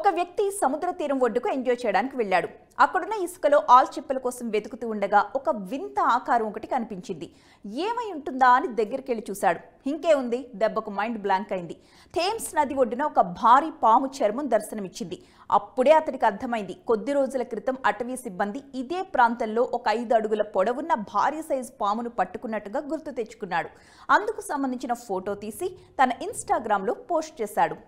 ఒక వ్యక్తి సముద్ర తీరం ఒడ్డుకు ఎంజాయ్ చేయడానికి వెళ్ళాడు అక్కడున్న ఇసుకలో ఆల్ చిప్పల కోసం వెతుకుతూ ఉండగా ఒక వింత ఆకారం ఒకటి కనిపించింది ఏమై ఉంటుందా అని దగ్గరికి వెళ్ళి చూశాడు ఇంకే ఉంది దెబ్బకు మైండ్ బ్లాంక్ అయింది థేమ్స్ నది ఒడ్డున ఒక భారీ పాము చర్మం దర్శనమిచ్చింది అప్పుడే అతడికి అర్థమైంది కొద్ది రోజుల క్రితం అటవీ సిబ్బంది ఇదే ప్రాంతంలో ఒక ఐదు అడుగుల పొడవున్న భారీ సైజు పామును పట్టుకున్నట్టుగా గుర్తు తెచ్చుకున్నాడు అందుకు సంబంధించిన ఫోటో తీసి తన ఇన్స్టాగ్రామ్లో పోస్ట్ చేశాడు